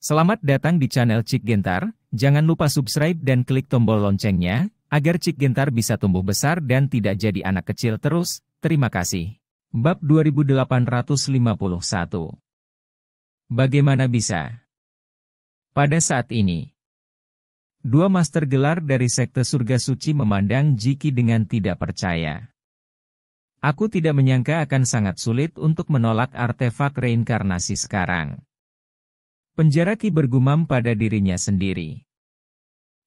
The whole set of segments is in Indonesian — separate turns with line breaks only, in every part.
Selamat datang di channel Cik Gentar, jangan lupa subscribe dan klik tombol loncengnya, agar Cik Gentar bisa tumbuh besar dan tidak jadi anak kecil terus, terima kasih. Bab 2851 Bagaimana bisa? Pada saat ini, dua master gelar dari Sekte Surga Suci memandang Jiki dengan tidak percaya. Aku tidak menyangka akan sangat sulit untuk menolak artefak reinkarnasi sekarang. Penjara Ki bergumam pada dirinya sendiri.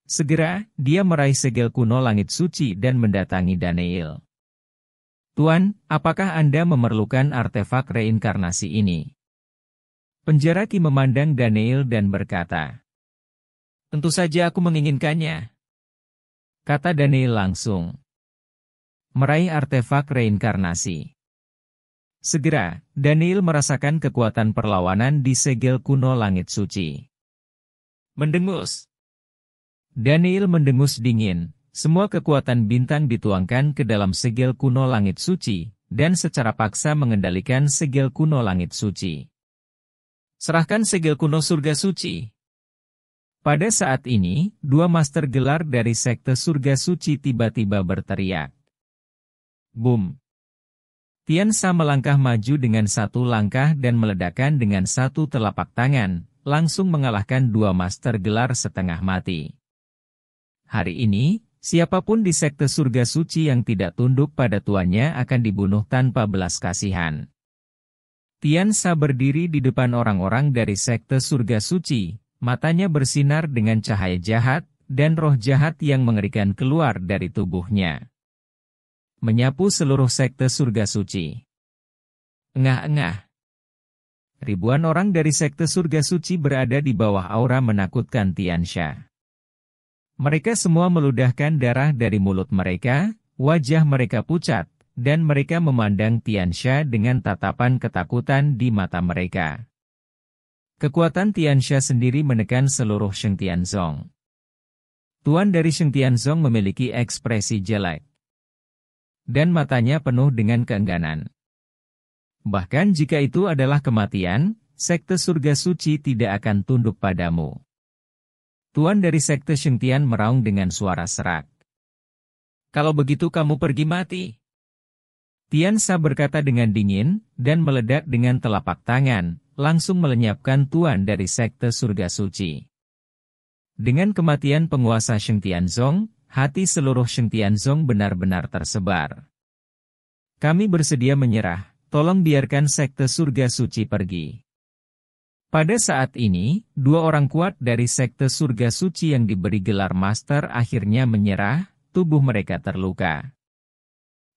Segera, dia meraih segel kuno langit suci dan mendatangi Daniel. Tuan, apakah Anda memerlukan artefak reinkarnasi ini? Penjara Ki memandang Daniel dan berkata, Tentu saja aku menginginkannya. Kata Daniel langsung. Meraih artefak reinkarnasi. Segera, Daniel merasakan kekuatan perlawanan di segel kuno langit suci. Mendengus Daniel mendengus dingin, semua kekuatan bintang dituangkan ke dalam segel kuno langit suci, dan secara paksa mengendalikan segel kuno langit suci. Serahkan segel kuno surga suci. Pada saat ini, dua master gelar dari sekte surga suci tiba-tiba berteriak. Boom! Tian Sa melangkah maju dengan satu langkah dan meledakkan dengan satu telapak tangan, langsung mengalahkan dua master gelar setengah mati. Hari ini, siapapun di sekte surga suci yang tidak tunduk pada tuannya akan dibunuh tanpa belas kasihan. Tian Sa berdiri di depan orang-orang dari sekte surga suci, matanya bersinar dengan cahaya jahat, dan roh jahat yang mengerikan keluar dari tubuhnya menyapu seluruh sekte surga suci. Engah-engah. Ribuan orang dari sekte surga suci berada di bawah aura menakutkan Tiansha. Mereka semua meludahkan darah dari mulut mereka, wajah mereka pucat, dan mereka memandang Tiansha dengan tatapan ketakutan di mata mereka. Kekuatan Tiansha sendiri menekan seluruh Sheng Tianzong. Tuan dari Sheng Tianzong memiliki ekspresi jelek dan matanya penuh dengan keengganan. Bahkan jika itu adalah kematian, sekte surga suci tidak akan tunduk padamu. Tuan dari sekte Shengtian meraung dengan suara serak. Kalau begitu kamu pergi mati. Tian Sa berkata dengan dingin, dan meledak dengan telapak tangan, langsung melenyapkan tuan dari sekte surga suci. Dengan kematian penguasa Shengtian Zong hati seluruh Shentianzong benar-benar tersebar. Kami bersedia menyerah, tolong biarkan sekte surga suci pergi. Pada saat ini, dua orang kuat dari sekte surga suci yang diberi gelar master akhirnya menyerah, tubuh mereka terluka.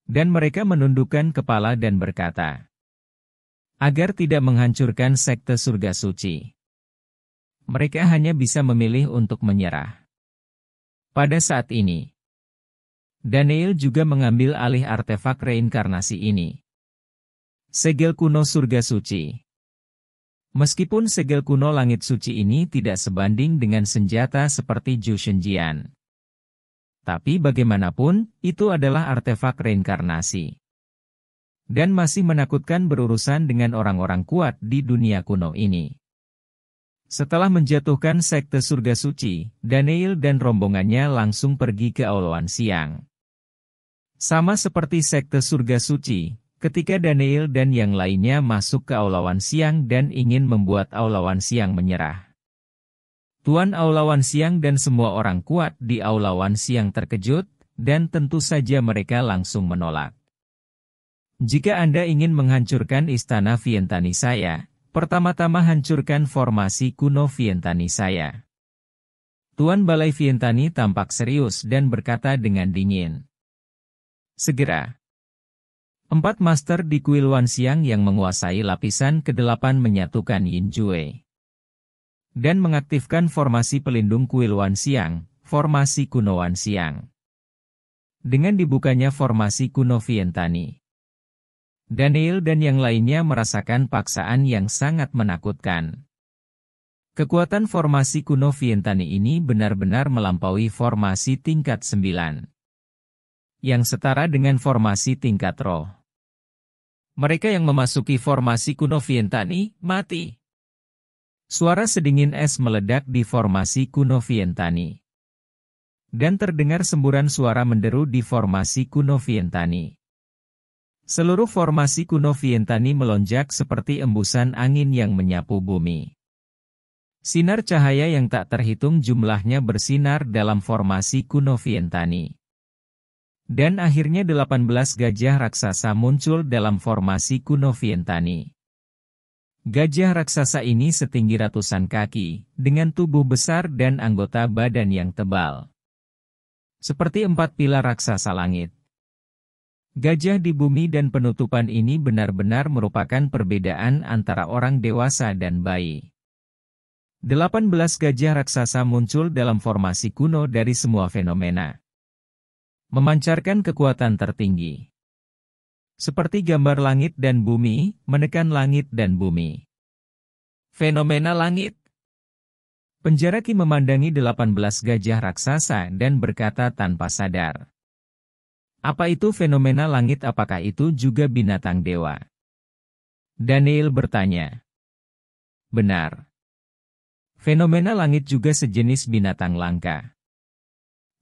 Dan mereka menundukkan kepala dan berkata, agar tidak menghancurkan sekte surga suci. Mereka hanya bisa memilih untuk menyerah. Pada saat ini, Daniel juga mengambil alih artefak reinkarnasi ini. Segel kuno surga suci Meskipun segel kuno langit suci ini tidak sebanding dengan senjata seperti Shenjian. Tapi bagaimanapun, itu adalah artefak reinkarnasi. Dan masih menakutkan berurusan dengan orang-orang kuat di dunia kuno ini. Setelah menjatuhkan sekte surga suci, Daniel dan rombongannya langsung pergi ke Aulawan Siang. Sama seperti sekte surga suci, ketika Daniel dan yang lainnya masuk ke Aulawan Siang dan ingin membuat Aulawan Siang menyerah. Tuan Aulawan Siang dan semua orang kuat di Aulawan Siang terkejut, dan tentu saja mereka langsung menolak. Jika Anda ingin menghancurkan istana Vientani saya, Pertama-tama hancurkan formasi kuno Vientani saya. Tuan Balai Vientani tampak serius dan berkata dengan dingin. Segera. Empat master di kuil Wanxiang yang menguasai lapisan ke-8 menyatukan Yin Jue. Dan mengaktifkan formasi pelindung kuil Wanxiang, formasi kuno Wanxiang. Dengan dibukanya formasi kuno Vientani Daniel dan yang lainnya merasakan paksaan yang sangat menakutkan. Kekuatan formasi kuno Vientani ini benar-benar melampaui formasi tingkat 9. Yang setara dengan formasi tingkat roh. Mereka yang memasuki formasi kuno Vientani, mati. Suara sedingin es meledak di formasi kuno Vientani. Dan terdengar semburan suara menderu di formasi kuno Vientani. Seluruh formasi kuno Vientani melonjak seperti embusan angin yang menyapu bumi. Sinar cahaya yang tak terhitung jumlahnya bersinar dalam formasi kuno Vientani. Dan akhirnya 18 gajah raksasa muncul dalam formasi kuno Vientani. Gajah raksasa ini setinggi ratusan kaki, dengan tubuh besar dan anggota badan yang tebal. Seperti empat pilar raksasa langit, Gajah di bumi dan penutupan ini benar-benar merupakan perbedaan antara orang dewasa dan bayi. 18 gajah raksasa muncul dalam formasi kuno dari semua fenomena. Memancarkan kekuatan tertinggi. Seperti gambar langit dan bumi, menekan langit dan bumi. Fenomena langit Penjara Ki memandangi 18 gajah raksasa dan berkata tanpa sadar. Apa itu fenomena langit apakah itu juga binatang dewa? Daniel bertanya. Benar. Fenomena langit juga sejenis binatang langka.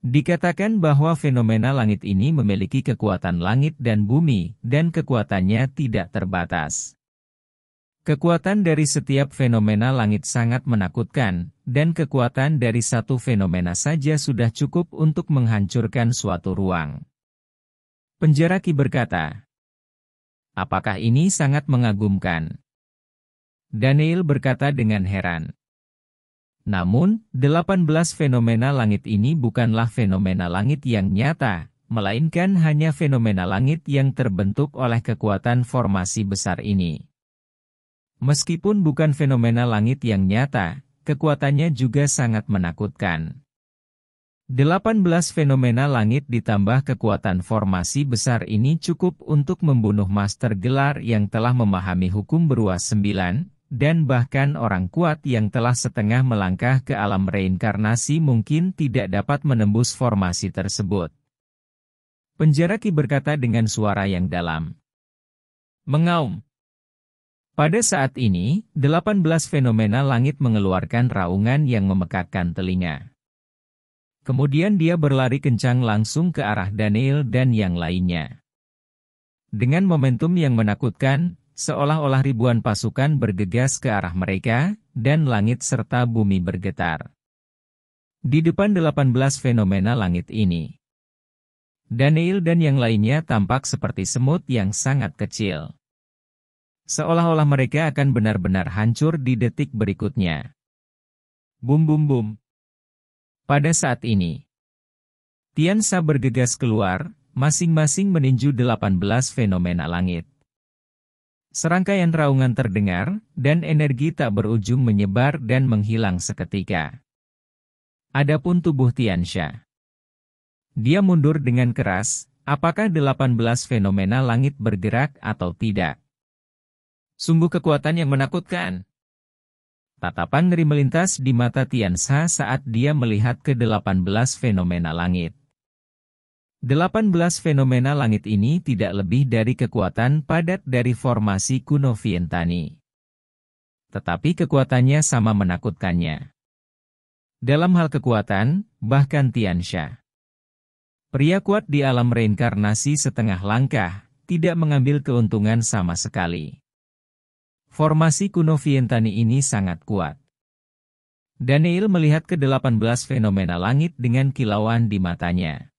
Dikatakan bahwa fenomena langit ini memiliki kekuatan langit dan bumi, dan kekuatannya tidak terbatas. Kekuatan dari setiap fenomena langit sangat menakutkan, dan kekuatan dari satu fenomena saja sudah cukup untuk menghancurkan suatu ruang. Penjara Ki berkata, Apakah ini sangat mengagumkan? Daniel berkata dengan heran. Namun, 18 fenomena langit ini bukanlah fenomena langit yang nyata, melainkan hanya fenomena langit yang terbentuk oleh kekuatan formasi besar ini. Meskipun bukan fenomena langit yang nyata, kekuatannya juga sangat menakutkan. 18 fenomena langit ditambah kekuatan formasi besar ini cukup untuk membunuh master gelar yang telah memahami hukum beruas 9, dan bahkan orang kuat yang telah setengah melangkah ke alam reinkarnasi mungkin tidak dapat menembus formasi tersebut. Penjara Ki berkata dengan suara yang dalam. Mengaum. Pada saat ini, 18 fenomena langit mengeluarkan raungan yang memekakkan telinga. Kemudian dia berlari kencang langsung ke arah Daniel dan yang lainnya. Dengan momentum yang menakutkan, seolah-olah ribuan pasukan bergegas ke arah mereka, dan langit serta bumi bergetar. Di depan 18 fenomena langit ini, Daniel dan yang lainnya tampak seperti semut yang sangat kecil. Seolah-olah mereka akan benar-benar hancur di detik berikutnya. Bum bum bum. Pada saat ini, Tiansa bergegas keluar, masing-masing meninju 18 fenomena langit. Serangkaian raungan terdengar, dan energi tak berujung menyebar dan menghilang seketika. Adapun tubuh Tiansha. Dia mundur dengan keras, apakah 18 fenomena langit bergerak atau tidak. Sungguh kekuatan yang menakutkan. Tatapan ngeri melintas di mata Tiansa saat dia melihat ke-18 fenomena langit. 18 fenomena langit ini tidak lebih dari kekuatan padat dari formasi kuno Vientani. Tetapi kekuatannya sama menakutkannya. Dalam hal kekuatan, bahkan Tiansha. Pria kuat di alam reinkarnasi setengah langkah, tidak mengambil keuntungan sama sekali. Formasi kuno Vientani ini sangat kuat. Daniel melihat ke-18 fenomena langit dengan kilauan di matanya.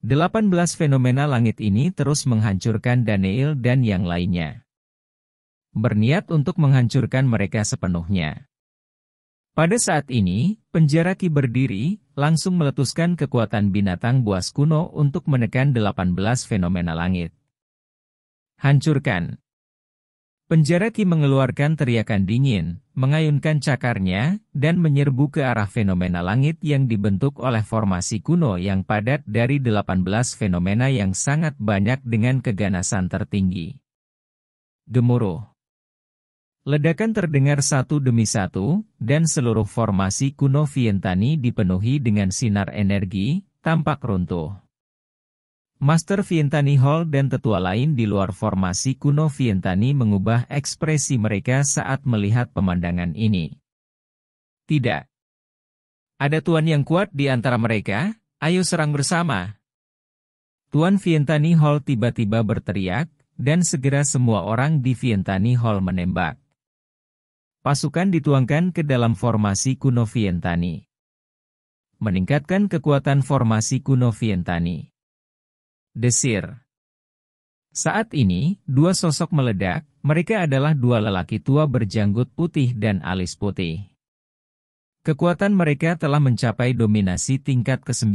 18 fenomena langit ini terus menghancurkan Daniel dan yang lainnya. Berniat untuk menghancurkan mereka sepenuhnya. Pada saat ini, penjara Ki berdiri, langsung meletuskan kekuatan binatang buas kuno untuk menekan 18 fenomena langit. Hancurkan. Penjara Ki mengeluarkan teriakan dingin, mengayunkan cakarnya, dan menyerbu ke arah fenomena langit yang dibentuk oleh formasi kuno yang padat dari 18 fenomena yang sangat banyak dengan keganasan tertinggi. Gemuruh. Ledakan terdengar satu demi satu, dan seluruh formasi kuno Vientani dipenuhi dengan sinar energi, tampak runtuh. Master Vientani Hall dan tetua lain di luar formasi kuno Vientani mengubah ekspresi mereka saat melihat pemandangan ini. Tidak. Ada tuan yang kuat di antara mereka, ayo serang bersama. Tuan Vientani Hall tiba-tiba berteriak, dan segera semua orang di Vientani Hall menembak. Pasukan dituangkan ke dalam formasi kuno Vientani. Meningkatkan kekuatan formasi kuno Vientani. Desir. Saat ini, dua sosok meledak, mereka adalah dua lelaki tua berjanggut putih dan alis putih. Kekuatan mereka telah mencapai dominasi tingkat ke-9,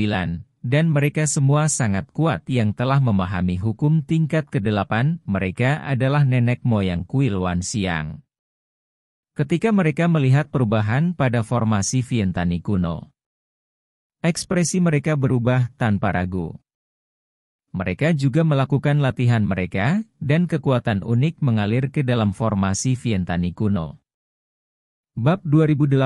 dan mereka semua sangat kuat yang telah memahami hukum tingkat ke-8, mereka adalah nenek moyang kuil Wan Siang. Ketika mereka melihat perubahan pada formasi Vientani kuno, ekspresi mereka berubah tanpa ragu. Mereka juga melakukan latihan mereka, dan kekuatan unik mengalir ke dalam formasi Vientani kuno. Bab 2852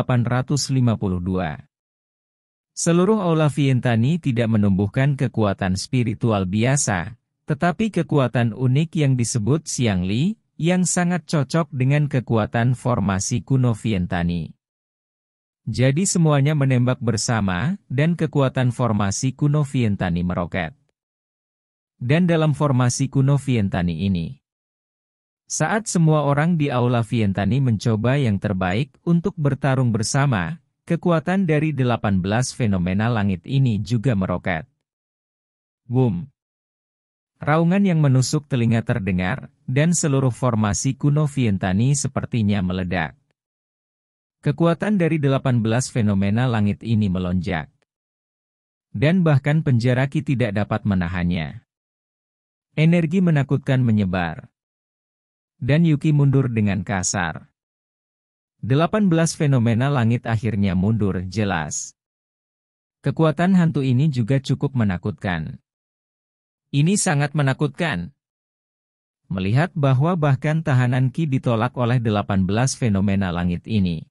Seluruh aula Vientani tidak menumbuhkan kekuatan spiritual biasa, tetapi kekuatan unik yang disebut Siang Li, yang sangat cocok dengan kekuatan formasi kuno Vientani. Jadi semuanya menembak bersama, dan kekuatan formasi kuno Vientani meroket dan dalam formasi kuno Vientani ini. Saat semua orang di Aula Vientani mencoba yang terbaik untuk bertarung bersama, kekuatan dari 18 fenomena langit ini juga meroket. Boom! Raungan yang menusuk telinga terdengar, dan seluruh formasi kuno Vientani sepertinya meledak. Kekuatan dari 18 fenomena langit ini melonjak. Dan bahkan penjara Ki tidak dapat menahannya. Energi menakutkan menyebar. Dan Yuki mundur dengan kasar. 18 fenomena langit akhirnya mundur jelas. Kekuatan hantu ini juga cukup menakutkan. Ini sangat menakutkan. Melihat bahwa bahkan tahanan Ki ditolak oleh 18 fenomena langit ini.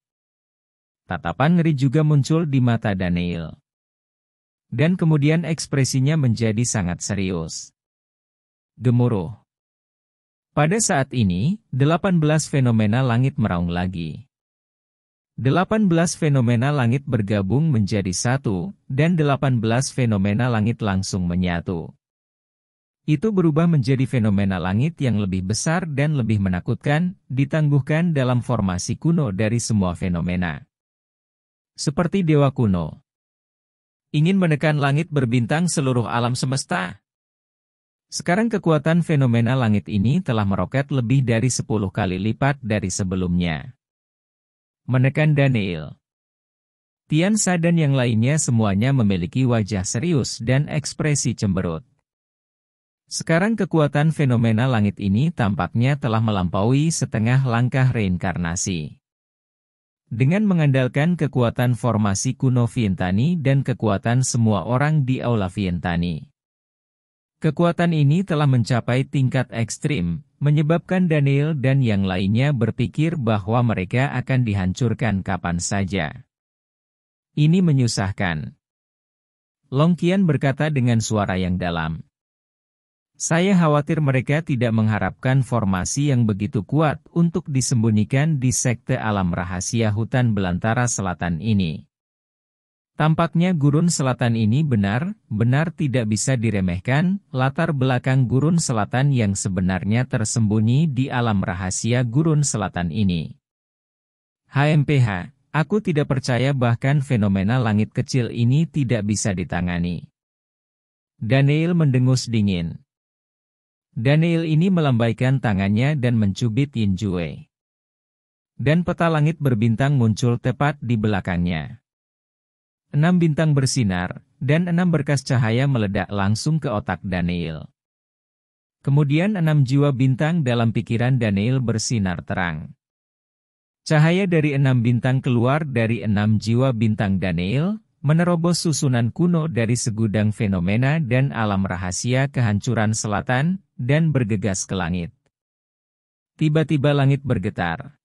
Tatapan ngeri juga muncul di mata Daniel. Dan kemudian ekspresinya menjadi sangat serius gemuruh. Pada saat ini, 18 fenomena langit meraung lagi. 18 fenomena langit bergabung menjadi satu, dan 18 fenomena langit langsung menyatu. Itu berubah menjadi fenomena langit yang lebih besar dan lebih menakutkan, ditangguhkan dalam formasi kuno dari semua fenomena. Seperti dewa kuno. Ingin menekan langit berbintang seluruh alam semesta? Sekarang kekuatan fenomena langit ini telah meroket lebih dari 10 kali lipat dari sebelumnya. Menekan Daniel Tian dan yang lainnya semuanya memiliki wajah serius dan ekspresi cemberut. Sekarang kekuatan fenomena langit ini tampaknya telah melampaui setengah langkah reinkarnasi. Dengan mengandalkan kekuatan formasi kuno Vientani dan kekuatan semua orang di Aula Vientani. Kekuatan ini telah mencapai tingkat ekstrim, menyebabkan Daniel dan yang lainnya berpikir bahwa mereka akan dihancurkan kapan saja. Ini menyusahkan. Longkian berkata dengan suara yang dalam. Saya khawatir mereka tidak mengharapkan formasi yang begitu kuat untuk disembunyikan di sekte alam rahasia hutan belantara selatan ini. Tampaknya gurun selatan ini benar-benar tidak bisa diremehkan, latar belakang gurun selatan yang sebenarnya tersembunyi di alam rahasia gurun selatan ini. HMPH, aku tidak percaya bahkan fenomena langit kecil ini tidak bisa ditangani. Daniel mendengus dingin. Daniel ini melambaikan tangannya dan mencubit Yin Jue. Dan peta langit berbintang muncul tepat di belakangnya enam bintang bersinar, dan enam berkas cahaya meledak langsung ke otak Daniel. Kemudian enam jiwa bintang dalam pikiran Daniel bersinar terang. Cahaya dari enam bintang keluar dari enam jiwa bintang Daniel, menerobos susunan kuno dari segudang fenomena dan alam rahasia kehancuran selatan, dan bergegas ke langit. Tiba-tiba langit bergetar.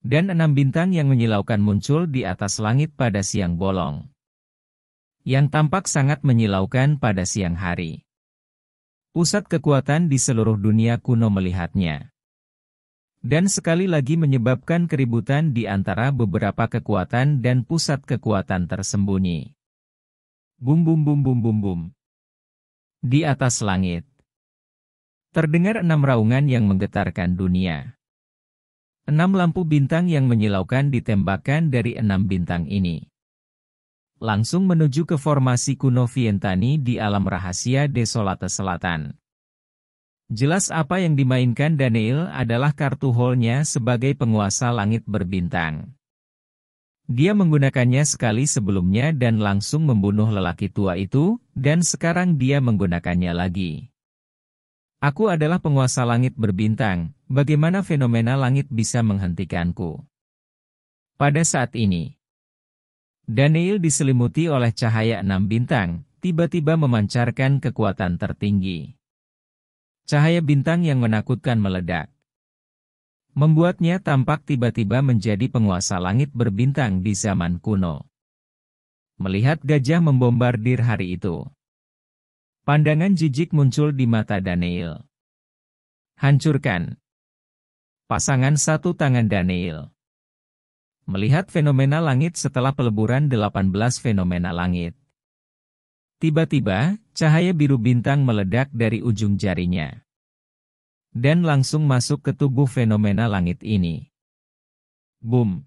Dan enam bintang yang menyilaukan muncul di atas langit pada siang bolong. Yang tampak sangat menyilaukan pada siang hari. Pusat kekuatan di seluruh dunia kuno melihatnya. Dan sekali lagi menyebabkan keributan di antara beberapa kekuatan dan pusat kekuatan tersembunyi. Bum bum bum bum bum bum. Di atas langit. Terdengar enam raungan yang menggetarkan dunia. Enam lampu bintang yang menyilaukan ditembakkan dari enam bintang ini. Langsung menuju ke formasi kuno Vientani di alam rahasia Desolate Selatan. Jelas apa yang dimainkan Daniel adalah kartu holnya sebagai penguasa langit berbintang. Dia menggunakannya sekali sebelumnya dan langsung membunuh lelaki tua itu, dan sekarang dia menggunakannya lagi. Aku adalah penguasa langit berbintang, Bagaimana fenomena langit bisa menghentikanku? Pada saat ini, Daniel diselimuti oleh cahaya enam bintang, tiba-tiba memancarkan kekuatan tertinggi. Cahaya bintang yang menakutkan meledak. Membuatnya tampak tiba-tiba menjadi penguasa langit berbintang di zaman kuno. Melihat gajah membombardir hari itu. Pandangan jijik muncul di mata Daniel. Hancurkan, pasangan satu tangan Daniel. Melihat fenomena langit setelah peleburan 18 fenomena langit. Tiba-tiba, cahaya biru bintang meledak dari ujung jarinya. Dan langsung masuk ke tubuh fenomena langit ini. Boom!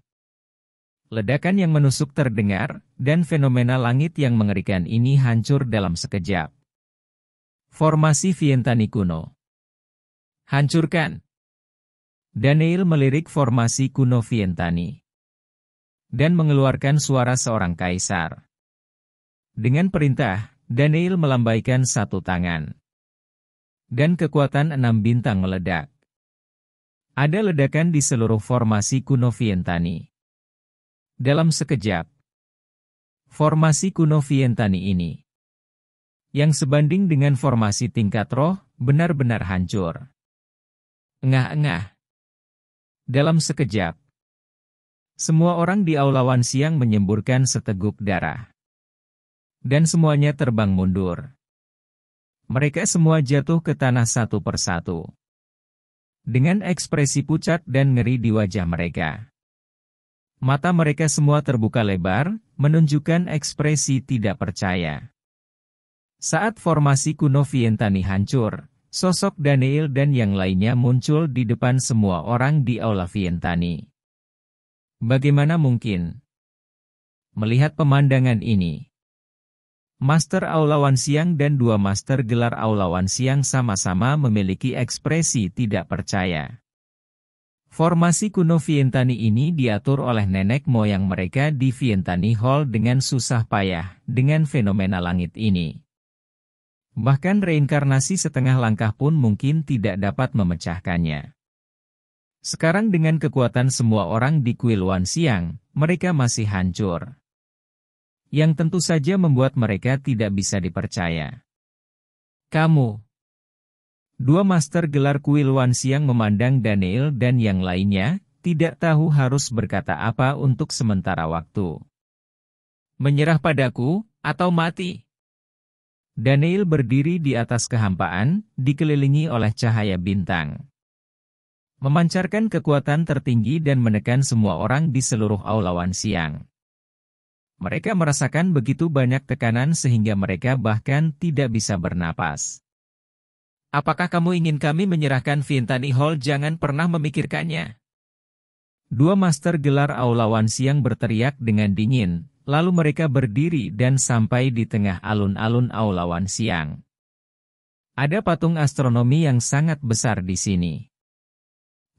Ledakan yang menusuk terdengar, dan fenomena langit yang mengerikan ini hancur dalam sekejap. Formasi Vientani kuno. Hancurkan! Daniel melirik formasi kuno Vientani dan mengeluarkan suara seorang kaisar. Dengan perintah, Daniel melambaikan satu tangan. Dan kekuatan enam bintang meledak. Ada ledakan di seluruh formasi kuno Vientani. Dalam sekejap, formasi kuno Vientani ini yang sebanding dengan formasi tingkat roh, benar-benar hancur. Engah-engah, dalam sekejap, semua orang di Wan siang menyemburkan seteguk darah. Dan semuanya terbang mundur. Mereka semua jatuh ke tanah satu persatu. Dengan ekspresi pucat dan ngeri di wajah mereka. Mata mereka semua terbuka lebar, menunjukkan ekspresi tidak percaya. Saat formasi kuno Vientani hancur, Sosok Daniel dan yang lainnya muncul di depan semua orang di Aula Vientani. Bagaimana mungkin? Melihat pemandangan ini, Master Aulawan Siang dan dua Master Gelar Aulawan Siang sama-sama memiliki ekspresi tidak percaya. Formasi kuno Vientani ini diatur oleh nenek moyang mereka di Vientani Hall dengan susah payah, dengan fenomena langit ini. Bahkan reinkarnasi setengah langkah pun mungkin tidak dapat memecahkannya. Sekarang dengan kekuatan semua orang di Kuil Wan Siang, mereka masih hancur. Yang tentu saja membuat mereka tidak bisa dipercaya. Kamu. Dua master gelar Kuil Wan Siang memandang Daniel dan yang lainnya, tidak tahu harus berkata apa untuk sementara waktu. Menyerah padaku, atau mati? Daniel berdiri di atas kehampaan, dikelilingi oleh cahaya bintang. Memancarkan kekuatan tertinggi dan menekan semua orang di seluruh aulawan siang. Mereka merasakan begitu banyak tekanan sehingga mereka bahkan tidak bisa bernapas. Apakah kamu ingin kami menyerahkan Vintani Hall? Jangan pernah memikirkannya. Dua master gelar aulawan siang berteriak dengan dingin, Lalu mereka berdiri dan sampai di tengah alun-alun Aulawan siang. Ada patung astronomi yang sangat besar di sini.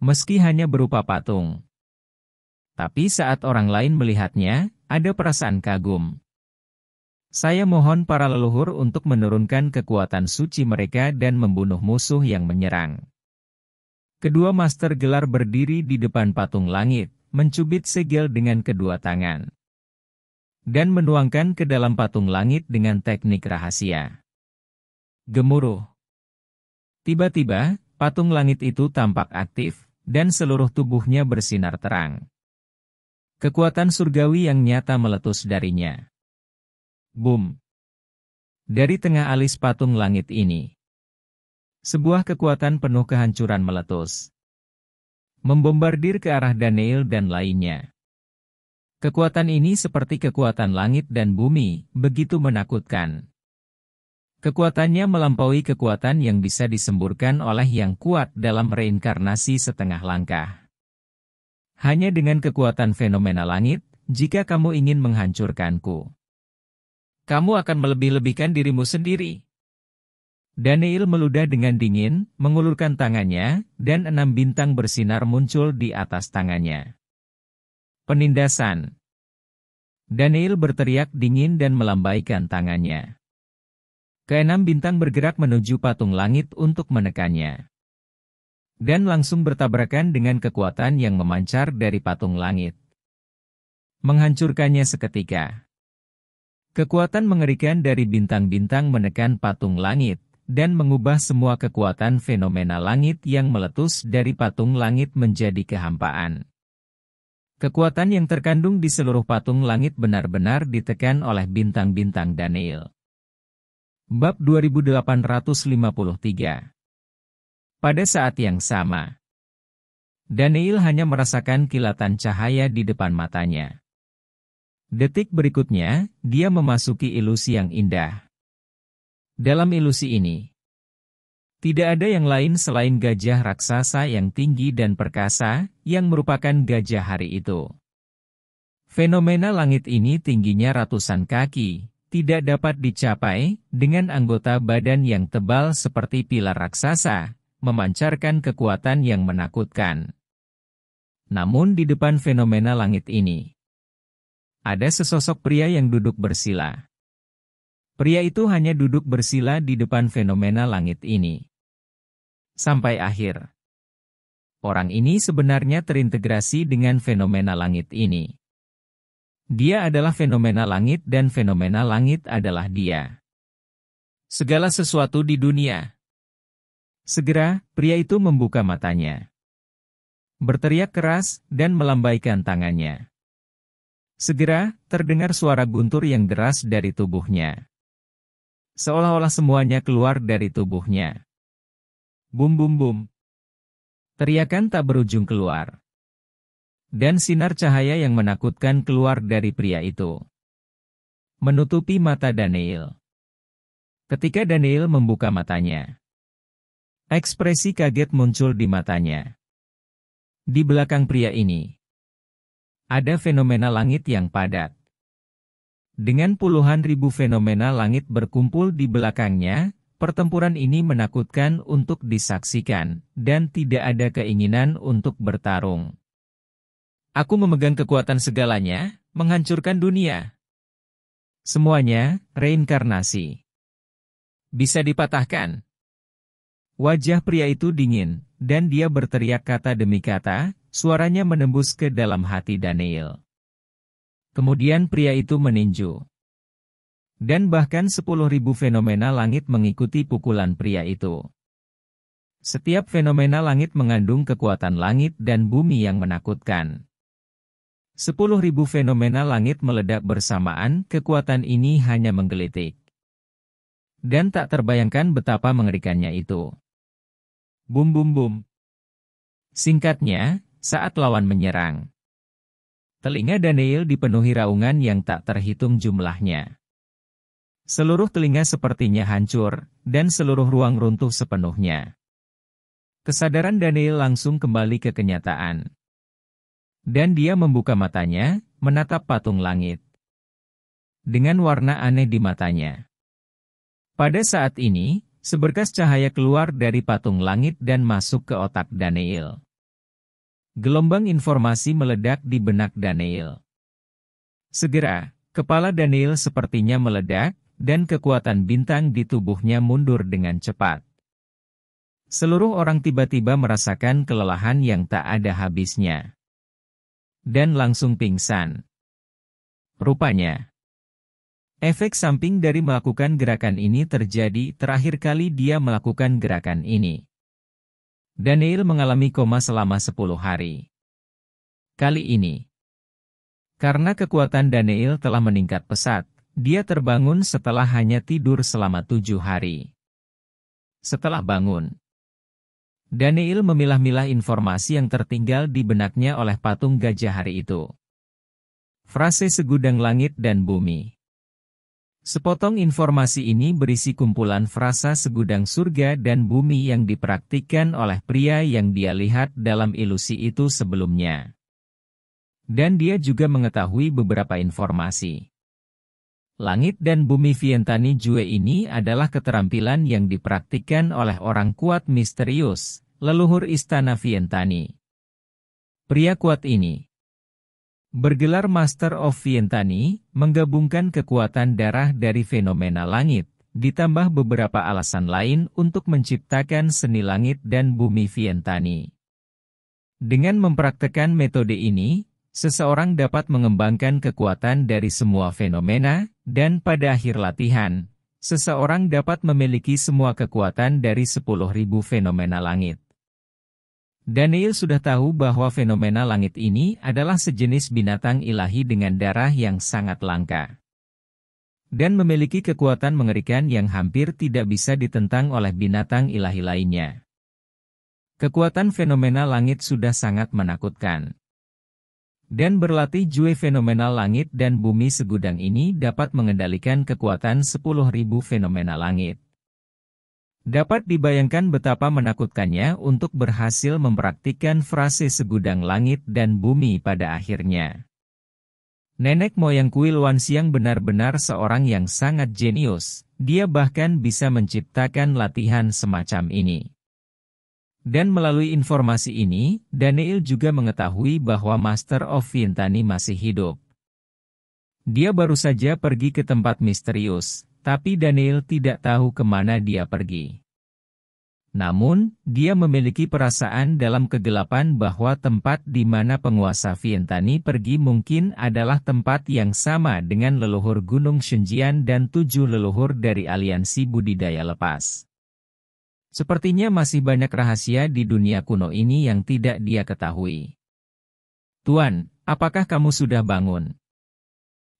Meski hanya berupa patung. Tapi saat orang lain melihatnya, ada perasaan kagum. Saya mohon para leluhur untuk menurunkan kekuatan suci mereka dan membunuh musuh yang menyerang. Kedua master gelar berdiri di depan patung langit, mencubit segel dengan kedua tangan dan menuangkan ke dalam patung langit dengan teknik rahasia. Gemuruh. Tiba-tiba, patung langit itu tampak aktif, dan seluruh tubuhnya bersinar terang. Kekuatan surgawi yang nyata meletus darinya. Boom. Dari tengah alis patung langit ini. Sebuah kekuatan penuh kehancuran meletus. Membombardir ke arah Daniel dan lainnya. Kekuatan ini seperti kekuatan langit dan bumi, begitu menakutkan. Kekuatannya melampaui kekuatan yang bisa disemburkan oleh yang kuat dalam reinkarnasi setengah langkah. Hanya dengan kekuatan fenomena langit, jika kamu ingin menghancurkanku, kamu akan melebih-lebihkan dirimu sendiri. Daniel meludah dengan dingin, mengulurkan tangannya, dan enam bintang bersinar muncul di atas tangannya. Penindasan Daniel berteriak dingin dan melambaikan tangannya. Keenam bintang bergerak menuju patung langit untuk menekannya. Dan langsung bertabrakan dengan kekuatan yang memancar dari patung langit. Menghancurkannya seketika. Kekuatan mengerikan dari bintang-bintang menekan patung langit dan mengubah semua kekuatan fenomena langit yang meletus dari patung langit menjadi kehampaan. Kekuatan yang terkandung di seluruh patung langit benar-benar ditekan oleh bintang-bintang Daniel. Bab 2853 Pada saat yang sama, Daniel hanya merasakan kilatan cahaya di depan matanya. Detik berikutnya, dia memasuki ilusi yang indah. Dalam ilusi ini, tidak ada yang lain selain gajah raksasa yang tinggi dan perkasa, yang merupakan gajah hari itu. Fenomena langit ini tingginya ratusan kaki, tidak dapat dicapai dengan anggota badan yang tebal seperti pilar raksasa, memancarkan kekuatan yang menakutkan. Namun di depan fenomena langit ini, ada sesosok pria yang duduk bersila. Pria itu hanya duduk bersila di depan fenomena langit ini. Sampai akhir. Orang ini sebenarnya terintegrasi dengan fenomena langit ini. Dia adalah fenomena langit dan fenomena langit adalah dia. Segala sesuatu di dunia. Segera, pria itu membuka matanya berteriak keras, dan melambaikan tangannya. Segera, terdengar suara guntur yang deras dari tubuhnya. Seolah-olah semuanya keluar dari tubuhnya. Bum bum bum. Teriakan tak berujung keluar. Dan sinar cahaya yang menakutkan keluar dari pria itu. Menutupi mata Daniel. Ketika Daniel membuka matanya. Ekspresi kaget muncul di matanya. Di belakang pria ini. Ada fenomena langit yang padat. Dengan puluhan ribu fenomena langit berkumpul di belakangnya, pertempuran ini menakutkan untuk disaksikan, dan tidak ada keinginan untuk bertarung. Aku memegang kekuatan segalanya, menghancurkan dunia. Semuanya, reinkarnasi. Bisa dipatahkan. Wajah pria itu dingin, dan dia berteriak kata demi kata, suaranya menembus ke dalam hati Daniel. Kemudian pria itu meninju. Dan bahkan 10.000 fenomena langit mengikuti pukulan pria itu. Setiap fenomena langit mengandung kekuatan langit dan bumi yang menakutkan. 10.000 fenomena langit meledak bersamaan, kekuatan ini hanya menggelitik. Dan tak terbayangkan betapa mengerikannya itu. Bum bum bum. Singkatnya, saat lawan menyerang, Telinga Daniel dipenuhi raungan yang tak terhitung jumlahnya. Seluruh telinga sepertinya hancur, dan seluruh ruang runtuh sepenuhnya. Kesadaran Daniel langsung kembali ke kenyataan. Dan dia membuka matanya, menatap patung langit. Dengan warna aneh di matanya. Pada saat ini, seberkas cahaya keluar dari patung langit dan masuk ke otak Daniel. Gelombang informasi meledak di benak Daniel. Segera, kepala Daniel sepertinya meledak, dan kekuatan bintang di tubuhnya mundur dengan cepat. Seluruh orang tiba-tiba merasakan kelelahan yang tak ada habisnya. Dan langsung pingsan. Rupanya, efek samping dari melakukan gerakan ini terjadi terakhir kali dia melakukan gerakan ini. Daniel mengalami koma selama 10 hari. Kali ini, karena kekuatan Daniel telah meningkat pesat, dia terbangun setelah hanya tidur selama tujuh hari. Setelah bangun, Daniel memilah-milah informasi yang tertinggal di benaknya oleh patung gajah hari itu. Frase segudang langit dan bumi. Sepotong informasi ini berisi kumpulan frasa segudang surga dan bumi yang dipraktikkan oleh pria yang dia lihat dalam ilusi itu sebelumnya. Dan dia juga mengetahui beberapa informasi. Langit dan bumi Vientani Jue ini adalah keterampilan yang dipraktikkan oleh orang kuat misterius, leluhur istana Vientani. Pria kuat ini, Bergelar Master of Vientani, menggabungkan kekuatan darah dari fenomena langit, ditambah beberapa alasan lain untuk menciptakan seni langit dan bumi Vientani. Dengan mempraktekkan metode ini, seseorang dapat mengembangkan kekuatan dari semua fenomena, dan pada akhir latihan, seseorang dapat memiliki semua kekuatan dari 10.000 fenomena langit. Daniel sudah tahu bahwa fenomena langit ini adalah sejenis binatang ilahi dengan darah yang sangat langka. Dan memiliki kekuatan mengerikan yang hampir tidak bisa ditentang oleh binatang ilahi lainnya. Kekuatan fenomena langit sudah sangat menakutkan. Dan berlatih jue fenomena langit dan bumi segudang ini dapat mengendalikan kekuatan 10.000 fenomena langit. Dapat dibayangkan betapa menakutkannya untuk berhasil mempraktikkan frase segudang langit dan bumi pada akhirnya. Nenek moyang kuil Luan Siang benar-benar seorang yang sangat jenius, dia bahkan bisa menciptakan latihan semacam ini. Dan melalui informasi ini, Daniel juga mengetahui bahwa Master of Vintani masih hidup. Dia baru saja pergi ke tempat misterius, tapi Daniel tidak tahu kemana dia pergi. Namun, dia memiliki perasaan dalam kegelapan bahwa tempat di mana penguasa Vientani pergi mungkin adalah tempat yang sama dengan leluhur Gunung Shenjian dan tujuh leluhur dari aliansi budidaya lepas. Sepertinya masih banyak rahasia di dunia kuno ini yang tidak dia ketahui. Tuan, apakah kamu sudah bangun?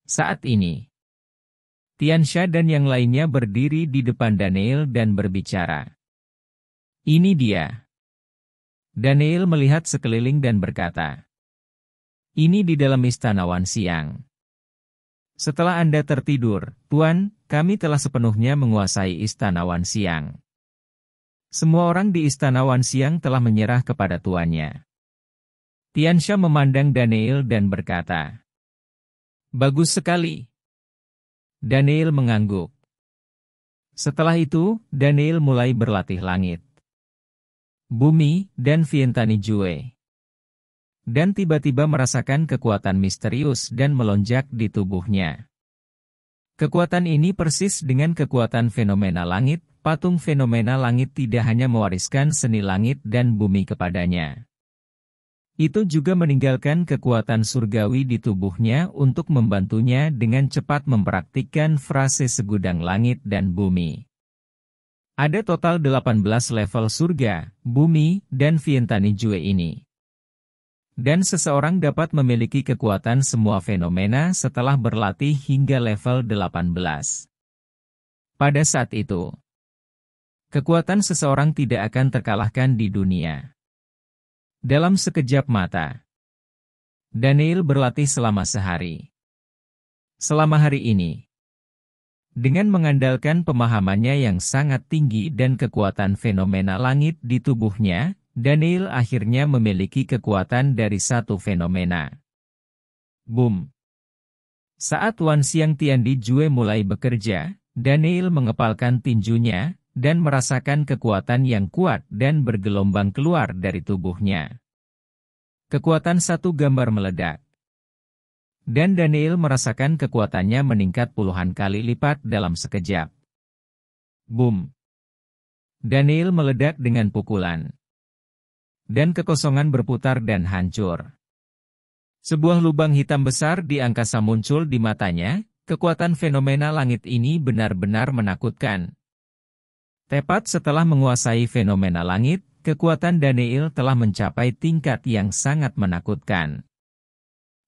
Saat ini, Tiansha dan yang lainnya berdiri di depan Daniel dan berbicara. Ini dia. Daniel melihat sekeliling dan berkata, Ini di dalam istanawan siang. Setelah Anda tertidur, Tuan, kami telah sepenuhnya menguasai istanawan siang. Semua orang di istanawan siang telah menyerah kepada tuannya. Tiansha memandang Daniel dan berkata, Bagus sekali. Daniel mengangguk. Setelah itu, Daniel mulai berlatih langit, bumi, dan Vientani Jue. Dan tiba-tiba merasakan kekuatan misterius dan melonjak di tubuhnya. Kekuatan ini persis dengan kekuatan fenomena langit, patung fenomena langit tidak hanya mewariskan seni langit dan bumi kepadanya. Itu juga meninggalkan kekuatan surgawi di tubuhnya untuk membantunya dengan cepat mempraktikkan frase segudang langit dan bumi. Ada total 18 level surga, bumi, dan Vientani Jue ini. Dan seseorang dapat memiliki kekuatan semua fenomena setelah berlatih hingga level 18. Pada saat itu, kekuatan seseorang tidak akan terkalahkan di dunia dalam sekejap mata. Daniel berlatih selama sehari. Selama hari ini, dengan mengandalkan pemahamannya yang sangat tinggi dan kekuatan fenomena langit di tubuhnya, Daniel akhirnya memiliki kekuatan dari satu fenomena. Boom. Saat Wan Siang Tiandi Jue mulai bekerja, Daniel mengepalkan tinjunya, dan merasakan kekuatan yang kuat dan bergelombang keluar dari tubuhnya. Kekuatan satu gambar meledak. Dan Daniel merasakan kekuatannya meningkat puluhan kali lipat dalam sekejap. Boom. Daniel meledak dengan pukulan. Dan kekosongan berputar dan hancur. Sebuah lubang hitam besar di angkasa muncul di matanya, kekuatan fenomena langit ini benar-benar menakutkan, Tepat setelah menguasai fenomena langit, kekuatan Daniel telah mencapai tingkat yang sangat menakutkan.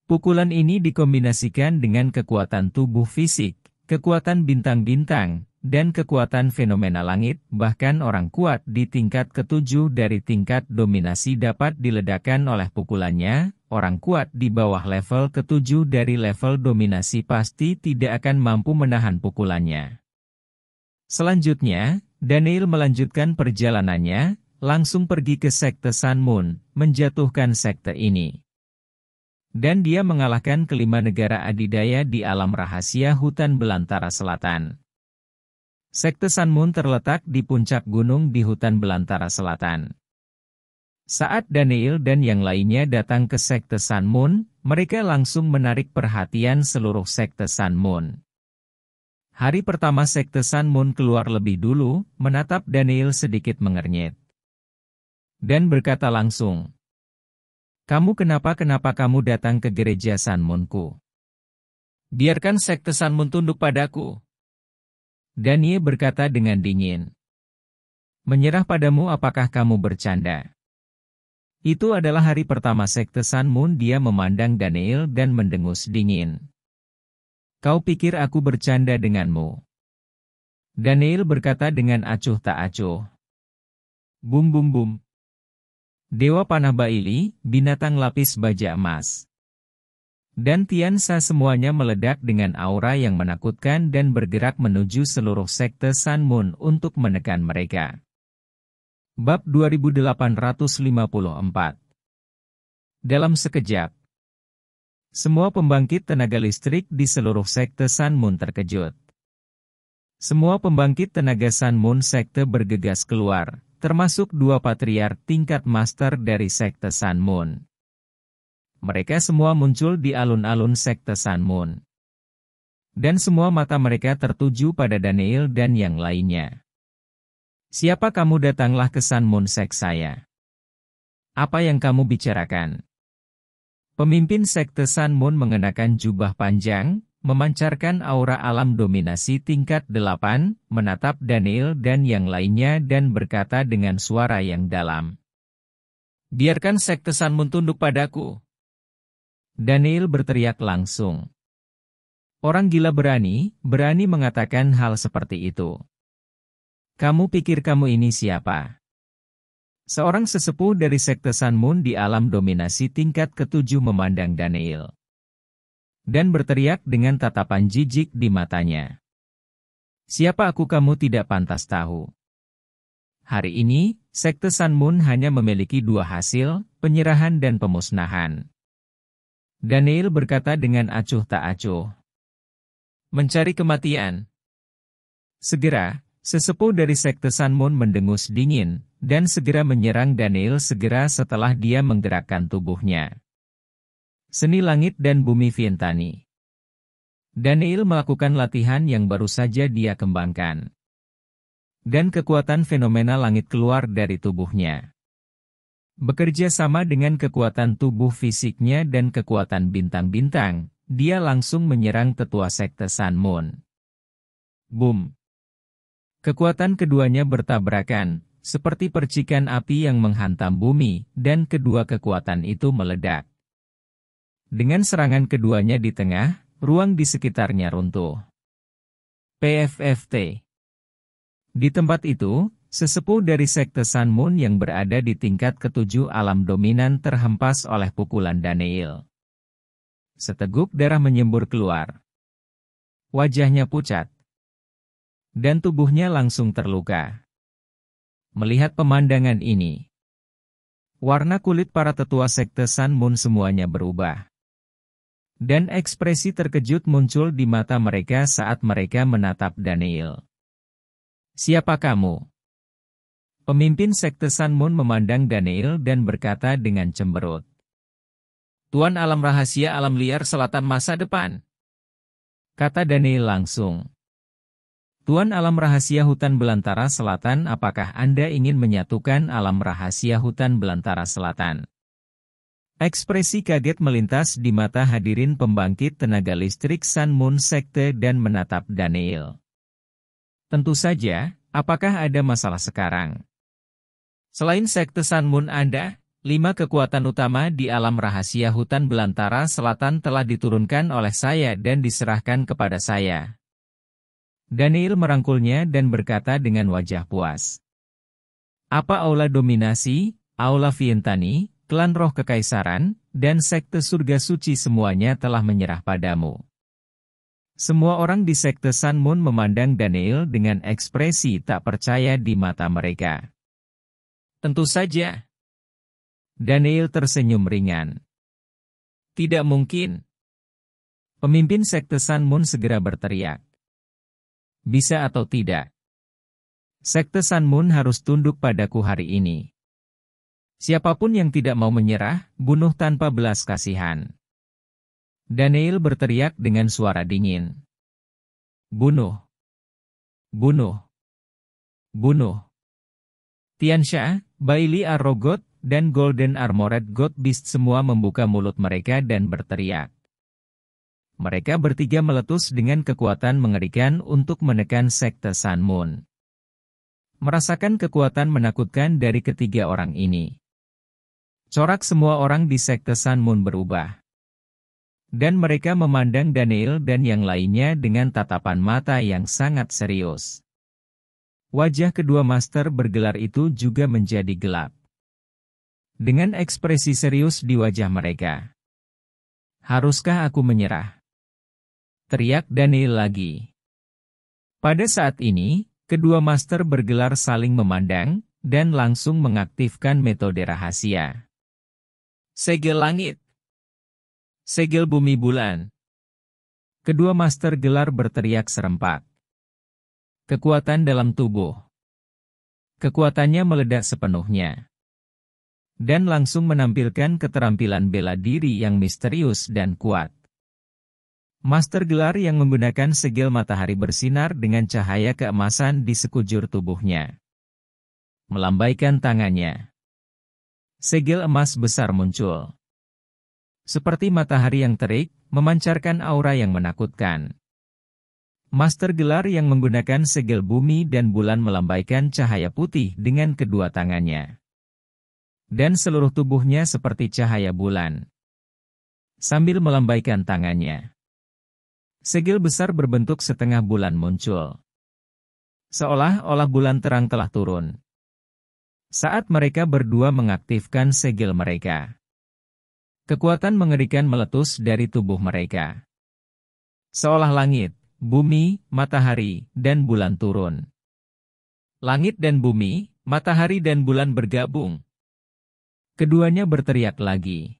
Pukulan ini dikombinasikan dengan kekuatan tubuh fisik, kekuatan bintang-bintang, dan kekuatan fenomena langit, bahkan orang kuat di tingkat ketujuh dari tingkat dominasi dapat diledakkan oleh pukulannya, orang kuat di bawah level ketujuh dari level dominasi pasti tidak akan mampu menahan pukulannya. Selanjutnya, Daniel melanjutkan perjalanannya, langsung pergi ke sekte Sun Moon, menjatuhkan sekte ini. Dan dia mengalahkan kelima negara adidaya di alam rahasia hutan belantara selatan. Sekte Sun Moon terletak di puncak gunung di hutan belantara selatan. Saat Daniel dan yang lainnya datang ke sekte Sun Moon, mereka langsung menarik perhatian seluruh sekte Sun Moon. Hari pertama sekte Sun Moon keluar lebih dulu, menatap Daniel sedikit mengernyit. Dan berkata langsung, Kamu kenapa-kenapa kamu datang ke gereja Sun Moonku? Biarkan sekte Sun Moon tunduk padaku. Daniel berkata dengan dingin. Menyerah padamu apakah kamu bercanda? Itu adalah hari pertama sekte Sun Moon dia memandang Daniel dan mendengus dingin. Kau pikir aku bercanda denganmu? Daniel berkata dengan acuh tak acuh. Bum bum bum. Dewa Panah Baili, binatang lapis baja emas. Dan Tiansa semuanya meledak dengan aura yang menakutkan dan bergerak menuju seluruh sekte Sun Moon untuk menekan mereka. Bab 2854 Dalam sekejap, semua pembangkit tenaga listrik di seluruh sekte Sun Moon terkejut. Semua pembangkit tenaga Sun Moon sekte bergegas keluar, termasuk dua patriar tingkat master dari sekte Sun Moon. Mereka semua muncul di alun-alun sekte Sun Moon. Dan semua mata mereka tertuju pada Daniel dan yang lainnya. Siapa kamu datanglah ke Sun Moon sek saya? Apa yang kamu bicarakan? Pemimpin sekte Sun Moon mengenakan jubah panjang, memancarkan aura alam dominasi tingkat 8, menatap Daniel dan yang lainnya dan berkata dengan suara yang dalam. Biarkan sekte Sun Moon tunduk padaku. Daniel berteriak langsung. Orang gila berani, berani mengatakan hal seperti itu. Kamu pikir kamu ini siapa? Seorang sesepuh dari sekte Sun Moon di alam dominasi tingkat ketujuh memandang Daniel. Dan berteriak dengan tatapan jijik di matanya. Siapa aku kamu tidak pantas tahu. Hari ini, sekte Sun Moon hanya memiliki dua hasil, penyerahan dan pemusnahan. Daniel berkata dengan acuh tak acuh. Mencari kematian. Segera, sesepuh dari sekte Sun Moon mendengus dingin, dan segera menyerang Daniel segera setelah dia menggerakkan tubuhnya. Seni Langit dan Bumi Vientani Daniel melakukan latihan yang baru saja dia kembangkan. Dan kekuatan fenomena langit keluar dari tubuhnya. Bekerja sama dengan kekuatan tubuh fisiknya dan kekuatan bintang-bintang, dia langsung menyerang tetua sekte Sun Moon. Boom! Kekuatan keduanya bertabrakan, seperti percikan api yang menghantam bumi, dan kedua kekuatan itu meledak. Dengan serangan keduanya di tengah, ruang di sekitarnya runtuh. PFFT Di tempat itu, sesepuh dari sekte Sun Moon yang berada di tingkat ketujuh alam dominan terhempas oleh pukulan Daniel. Seteguk darah menyembur keluar. Wajahnya pucat. Dan tubuhnya langsung terluka melihat pemandangan ini. Warna kulit para tetua sekte Sun Moon semuanya berubah. Dan ekspresi terkejut muncul di mata mereka saat mereka menatap Daniel. Siapa kamu? Pemimpin sekte Sun Moon memandang Daniel dan berkata dengan cemberut. Tuan alam rahasia alam liar selatan masa depan. Kata Daniel langsung. Tuan Alam Rahasia Hutan Belantara Selatan Apakah Anda ingin menyatukan alam rahasia hutan Belantara Selatan? Ekspresi kaget melintas di mata hadirin pembangkit tenaga listrik Sun Moon Sekte dan menatap Daniel. Tentu saja, apakah ada masalah sekarang? Selain Sekte Sun Moon Anda, lima kekuatan utama di alam rahasia hutan Belantara Selatan telah diturunkan oleh saya dan diserahkan kepada saya, Daniel merangkulnya dan berkata dengan wajah puas. Apa aula dominasi, aula Vientani, klan roh kekaisaran, dan sekte surga suci semuanya telah menyerah padamu. Semua orang di sekte Sun Moon memandang Daniel dengan ekspresi tak percaya di mata mereka. Tentu saja. Daniel tersenyum ringan. Tidak mungkin. Pemimpin sekte Sun Moon segera berteriak. Bisa atau tidak? Sekte Sun Moon harus tunduk padaku hari ini. Siapapun yang tidak mau menyerah, bunuh tanpa belas kasihan. Daniel berteriak dengan suara dingin. Bunuh. Bunuh. Bunuh. Tiansha, Bailey Arrogot, dan Golden Armored God Beast semua membuka mulut mereka dan berteriak. Mereka bertiga meletus dengan kekuatan mengerikan untuk menekan sekte Sun Moon. Merasakan kekuatan menakutkan dari ketiga orang ini. Corak semua orang di sekte Sun Moon berubah. Dan mereka memandang Daniel dan yang lainnya dengan tatapan mata yang sangat serius. Wajah kedua master bergelar itu juga menjadi gelap. Dengan ekspresi serius di wajah mereka. Haruskah aku menyerah? teriak Daniel lagi. Pada saat ini, kedua master bergelar saling memandang, dan langsung mengaktifkan metode rahasia. Segel langit. Segel bumi bulan. Kedua master gelar berteriak serempak. Kekuatan dalam tubuh. Kekuatannya meledak sepenuhnya. Dan langsung menampilkan keterampilan bela diri yang misterius dan kuat. Master gelar yang menggunakan segel matahari bersinar dengan cahaya keemasan di sekujur tubuhnya. Melambaikan tangannya. Segel emas besar muncul. Seperti matahari yang terik, memancarkan aura yang menakutkan. Master gelar yang menggunakan segel bumi dan bulan melambaikan cahaya putih dengan kedua tangannya. Dan seluruh tubuhnya seperti cahaya bulan. Sambil melambaikan tangannya. Segel besar berbentuk setengah bulan muncul. Seolah-olah bulan terang telah turun. Saat mereka berdua mengaktifkan segel mereka. Kekuatan mengerikan meletus dari tubuh mereka. Seolah langit, bumi, matahari, dan bulan turun. Langit dan bumi, matahari dan bulan bergabung. Keduanya berteriak lagi.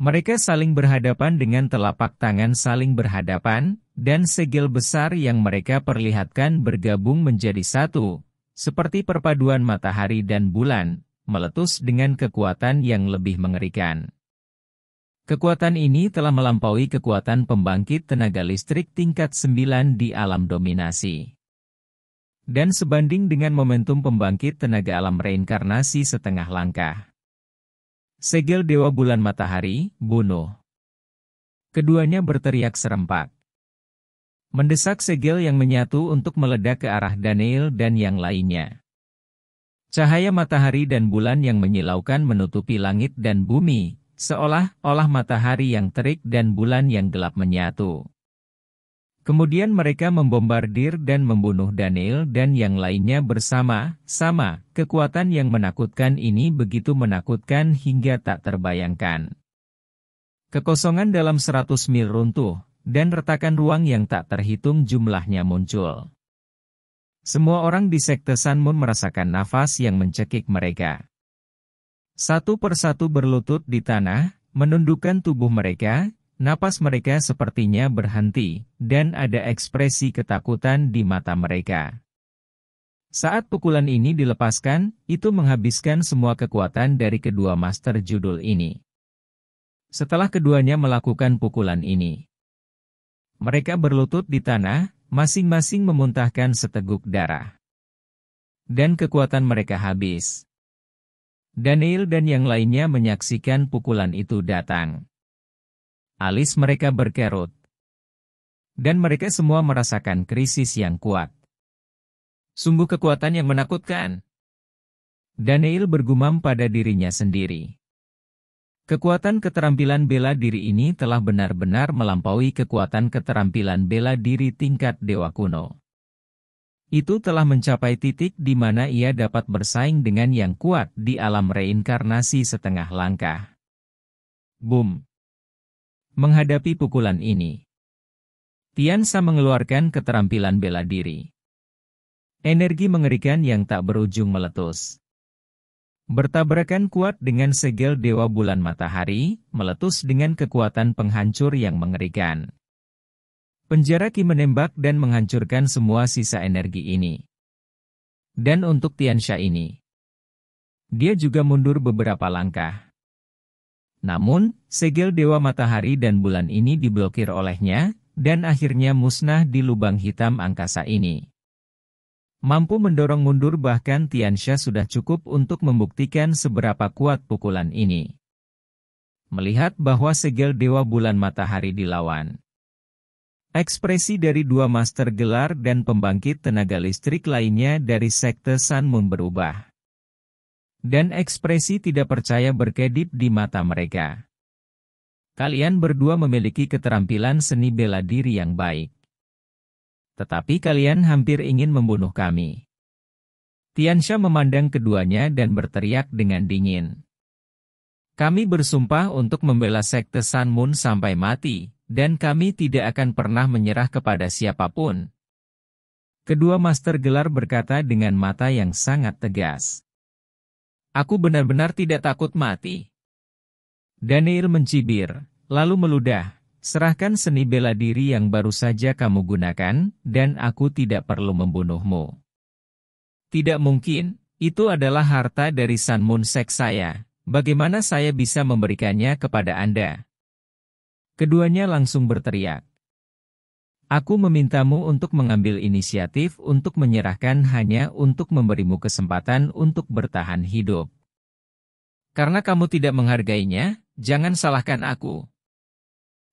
Mereka saling berhadapan dengan telapak tangan saling berhadapan, dan segel besar yang mereka perlihatkan bergabung menjadi satu, seperti perpaduan matahari dan bulan, meletus dengan kekuatan yang lebih mengerikan. Kekuatan ini telah melampaui kekuatan pembangkit tenaga listrik tingkat 9 di alam dominasi. Dan sebanding dengan momentum pembangkit tenaga alam reinkarnasi setengah langkah. Segel Dewa Bulan Matahari, bunuh. Keduanya berteriak serempak. Mendesak segel yang menyatu untuk meledak ke arah Daniel dan yang lainnya. Cahaya matahari dan bulan yang menyilaukan menutupi langit dan bumi, seolah-olah matahari yang terik dan bulan yang gelap menyatu. Kemudian mereka membombardir dan membunuh Daniel dan yang lainnya bersama, sama, kekuatan yang menakutkan ini begitu menakutkan hingga tak terbayangkan. Kekosongan dalam seratus mil runtuh, dan retakan ruang yang tak terhitung jumlahnya muncul. Semua orang di sekte Sanmun merasakan nafas yang mencekik mereka. Satu persatu berlutut di tanah, menundukkan tubuh mereka, Napas mereka sepertinya berhenti, dan ada ekspresi ketakutan di mata mereka. Saat pukulan ini dilepaskan, itu menghabiskan semua kekuatan dari kedua master judul ini. Setelah keduanya melakukan pukulan ini, mereka berlutut di tanah, masing-masing memuntahkan seteguk darah. Dan kekuatan mereka habis. Daniel dan yang lainnya menyaksikan pukulan itu datang. Alis mereka berkerut. Dan mereka semua merasakan krisis yang kuat. Sungguh kekuatan yang menakutkan. Daniel bergumam pada dirinya sendiri. Kekuatan keterampilan bela diri ini telah benar-benar melampaui kekuatan keterampilan bela diri tingkat dewa kuno. Itu telah mencapai titik di mana ia dapat bersaing dengan yang kuat di alam reinkarnasi setengah langkah. Boom! menghadapi pukulan ini. Tiansa mengeluarkan keterampilan bela diri. Energi mengerikan yang tak berujung meletus. Bertabrakan kuat dengan segel dewa bulan matahari, meletus dengan kekuatan penghancur yang mengerikan. Penjara Ki menembak dan menghancurkan semua sisa energi ini. Dan untuk Tiansha ini, dia juga mundur beberapa langkah. Namun, segel Dewa Matahari dan Bulan ini diblokir olehnya, dan akhirnya musnah di lubang hitam angkasa ini. Mampu mendorong mundur bahkan Tianxia sudah cukup untuk membuktikan seberapa kuat pukulan ini. Melihat bahwa segel Dewa Bulan Matahari dilawan. Ekspresi dari dua master gelar dan pembangkit tenaga listrik lainnya dari sekte Sun berubah dan ekspresi tidak percaya berkedip di mata mereka. Kalian berdua memiliki keterampilan seni bela diri yang baik. Tetapi kalian hampir ingin membunuh kami. Tiansha memandang keduanya dan berteriak dengan dingin. Kami bersumpah untuk membela sekte Sun Moon sampai mati, dan kami tidak akan pernah menyerah kepada siapapun. Kedua master gelar berkata dengan mata yang sangat tegas. Aku benar-benar tidak takut mati. Daniel mencibir, lalu meludah, serahkan seni bela diri yang baru saja kamu gunakan, dan aku tidak perlu membunuhmu. Tidak mungkin, itu adalah harta dari San Moon saya. Bagaimana saya bisa memberikannya kepada Anda? Keduanya langsung berteriak. Aku memintamu untuk mengambil inisiatif untuk menyerahkan hanya untuk memberimu kesempatan untuk bertahan hidup. Karena kamu tidak menghargainya, jangan salahkan aku.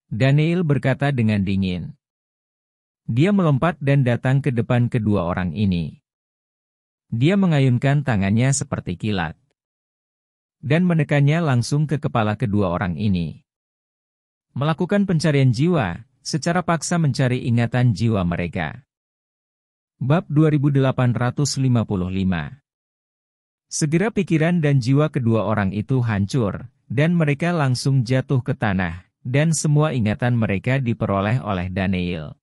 Daniel berkata dengan dingin. Dia melompat dan datang ke depan kedua orang ini. Dia mengayunkan tangannya seperti kilat. Dan menekannya langsung ke kepala kedua orang ini. Melakukan pencarian jiwa, secara paksa mencari ingatan jiwa mereka. Bab 2855 Segera pikiran dan jiwa kedua orang itu hancur, dan mereka langsung jatuh ke tanah, dan semua ingatan mereka diperoleh oleh Daniel.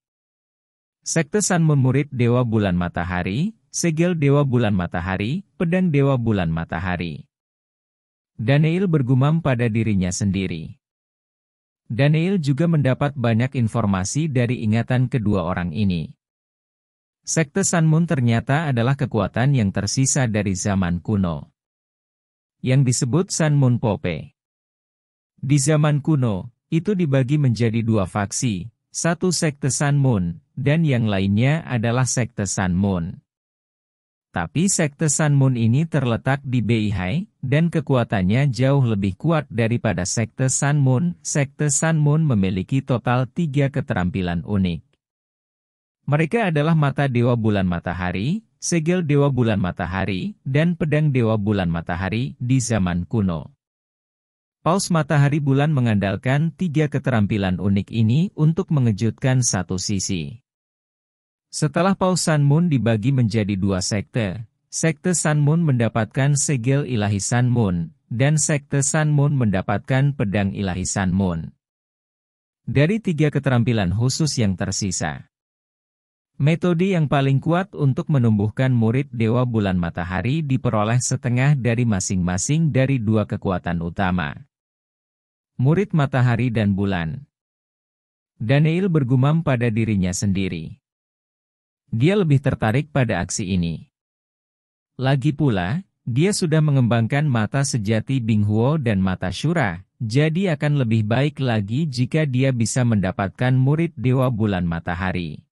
Sekte San memurid Dewa Bulan Matahari, Segel Dewa Bulan Matahari, Pedang Dewa Bulan Matahari. Daniel bergumam pada dirinya sendiri. Daniel juga mendapat banyak informasi dari ingatan kedua orang ini. Sekte Moon ternyata adalah kekuatan yang tersisa dari zaman kuno. Yang disebut Moon Pope. Di zaman kuno, itu dibagi menjadi dua faksi, satu sekte Moon dan yang lainnya adalah sekte Moon. Tapi sekte Sun Moon ini terletak di Beihai, dan kekuatannya jauh lebih kuat daripada sekte Sun Moon. Sekte Sun Moon memiliki total tiga keterampilan unik. Mereka adalah mata dewa bulan matahari, segel dewa bulan matahari, dan pedang dewa bulan matahari di zaman kuno. Paus matahari bulan mengandalkan tiga keterampilan unik ini untuk mengejutkan satu sisi. Setelah Paus San Moon dibagi menjadi dua sekte, Sekte Sun Moon mendapatkan segel ilahi Sun Moon, dan Sekte Sun Moon mendapatkan pedang ilahi Sun Moon. Dari tiga keterampilan khusus yang tersisa. Metode yang paling kuat untuk menumbuhkan murid Dewa Bulan Matahari diperoleh setengah dari masing-masing dari dua kekuatan utama. Murid Matahari dan Bulan Daniel bergumam pada dirinya sendiri dia lebih tertarik pada aksi ini. Lagi pula, dia sudah mengembangkan mata sejati Bing Huo dan mata Shura, jadi akan lebih baik lagi jika dia bisa mendapatkan murid Dewa Bulan Matahari.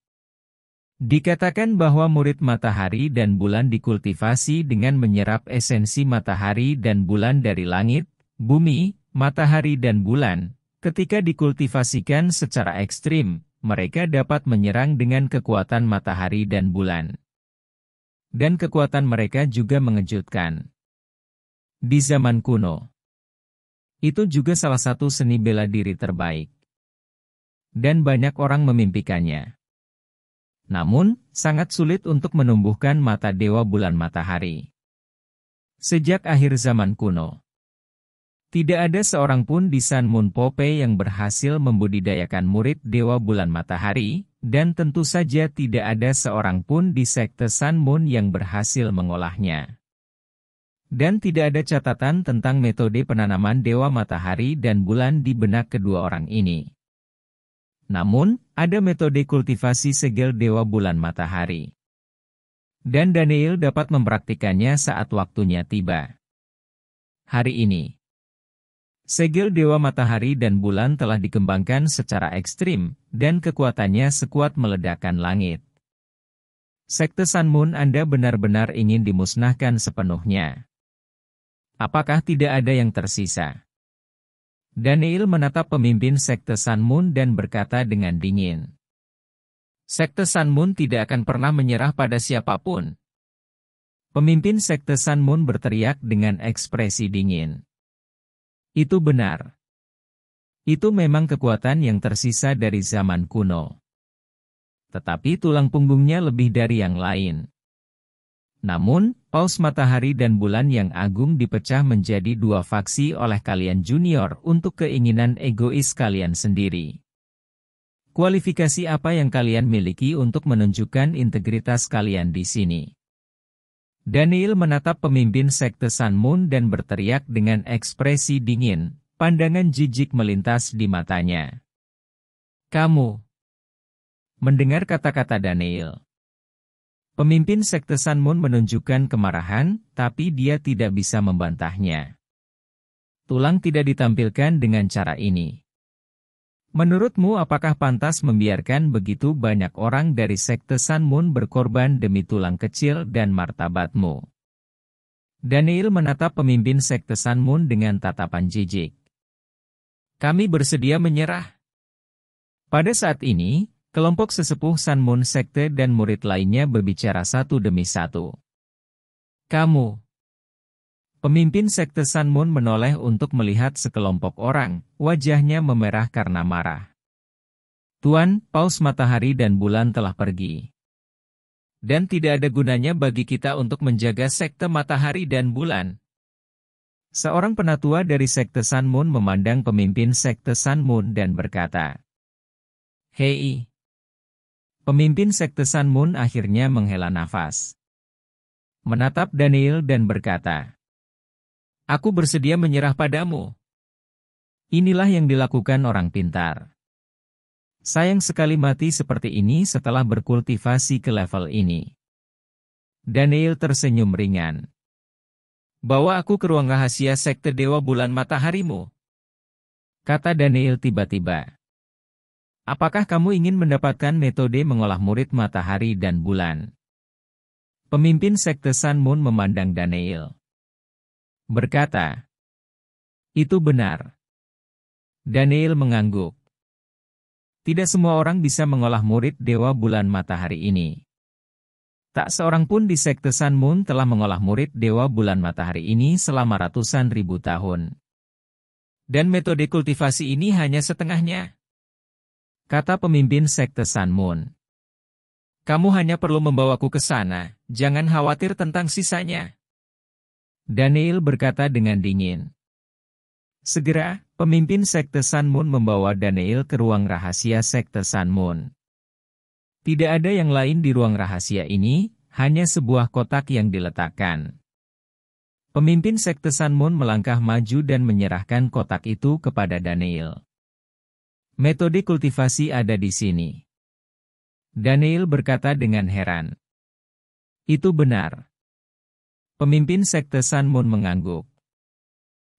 Dikatakan bahwa murid matahari dan bulan dikultivasi dengan menyerap esensi matahari dan bulan dari langit, bumi, matahari dan bulan, ketika dikultivasikan secara ekstrim, mereka dapat menyerang dengan kekuatan matahari dan bulan. Dan kekuatan mereka juga mengejutkan. Di zaman kuno, itu juga salah satu seni bela diri terbaik. Dan banyak orang memimpikannya. Namun, sangat sulit untuk menumbuhkan mata dewa bulan matahari. Sejak akhir zaman kuno, tidak ada seorang pun di San Moon Pope yang berhasil membudidayakan murid Dewa Bulan Matahari, dan tentu saja tidak ada seorang pun di Sekte San Moon yang berhasil mengolahnya. Dan tidak ada catatan tentang metode penanaman Dewa Matahari dan Bulan di benak kedua orang ini. Namun, ada metode kultivasi segel Dewa Bulan Matahari. Dan Daniel dapat mempraktikannya saat waktunya tiba. Hari ini Segel Dewa Matahari dan Bulan telah dikembangkan secara ekstrim, dan kekuatannya sekuat meledakan langit. Sekte Sun Moon Anda benar-benar ingin dimusnahkan sepenuhnya. Apakah tidak ada yang tersisa? Daniel menatap pemimpin Sekte Sun Moon dan berkata dengan dingin. Sekte Sun Moon tidak akan pernah menyerah pada siapapun. Pemimpin Sekte Sun Moon berteriak dengan ekspresi dingin. Itu benar. Itu memang kekuatan yang tersisa dari zaman kuno. Tetapi tulang punggungnya lebih dari yang lain. Namun, paus matahari dan bulan yang agung dipecah menjadi dua faksi oleh kalian junior untuk keinginan egois kalian sendiri. Kualifikasi apa yang kalian miliki untuk menunjukkan integritas kalian di sini? Daniel menatap pemimpin sekte Sun Moon dan berteriak dengan ekspresi dingin, pandangan jijik melintas di matanya. Kamu. Mendengar kata-kata Daniel. Pemimpin sekte Sun Moon menunjukkan kemarahan, tapi dia tidak bisa membantahnya. Tulang tidak ditampilkan dengan cara ini. Menurutmu apakah pantas membiarkan begitu banyak orang dari sekte Sun Moon berkorban demi tulang kecil dan martabatmu? Daniel menatap pemimpin sekte Sun Moon dengan tatapan jijik. Kami bersedia menyerah. Pada saat ini, kelompok sesepuh Sun Moon sekte dan murid lainnya berbicara satu demi satu. Kamu, Pemimpin sekte Sanmun menoleh untuk melihat sekelompok orang, wajahnya memerah karena marah. Tuan, paus matahari dan bulan telah pergi. Dan tidak ada gunanya bagi kita untuk menjaga sekte matahari dan bulan. Seorang penatua dari sekte Sanmun memandang pemimpin sekte Sanmun dan berkata, Hei! Pemimpin sekte Sanmun akhirnya menghela nafas. Menatap Daniel dan berkata, Aku bersedia menyerah padamu. Inilah yang dilakukan orang pintar. Sayang sekali mati seperti ini setelah berkultivasi ke level ini. Daniel tersenyum ringan. Bawa aku ke ruang rahasia sekte Dewa Bulan Mataharimu. Kata Daniel tiba-tiba. Apakah kamu ingin mendapatkan metode mengolah murid matahari dan bulan? Pemimpin sekte Sun Moon memandang Daniel berkata, Itu benar. Daniel mengangguk. Tidak semua orang bisa mengolah murid Dewa Bulan Matahari ini. Tak seorang pun di Sekte Sun Moon telah mengolah murid Dewa Bulan Matahari ini selama ratusan ribu tahun. Dan metode kultivasi ini hanya setengahnya. Kata pemimpin Sekte Sun Moon. Kamu hanya perlu membawaku ke sana, jangan khawatir tentang sisanya. Daniel berkata dengan dingin. Segera, pemimpin sekte Sanmun membawa Daniel ke ruang rahasia sekte Sanmun. Tidak ada yang lain di ruang rahasia ini, hanya sebuah kotak yang diletakkan. Pemimpin sekte Sanmun melangkah maju dan menyerahkan kotak itu kepada Daniel. Metode kultivasi ada di sini. Daniel berkata dengan heran. Itu benar. Pemimpin sekte San Moon mengangguk.